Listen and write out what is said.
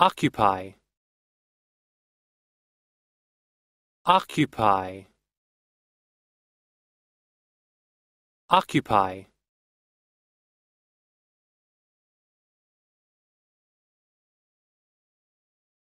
Occupy Occupy Occupy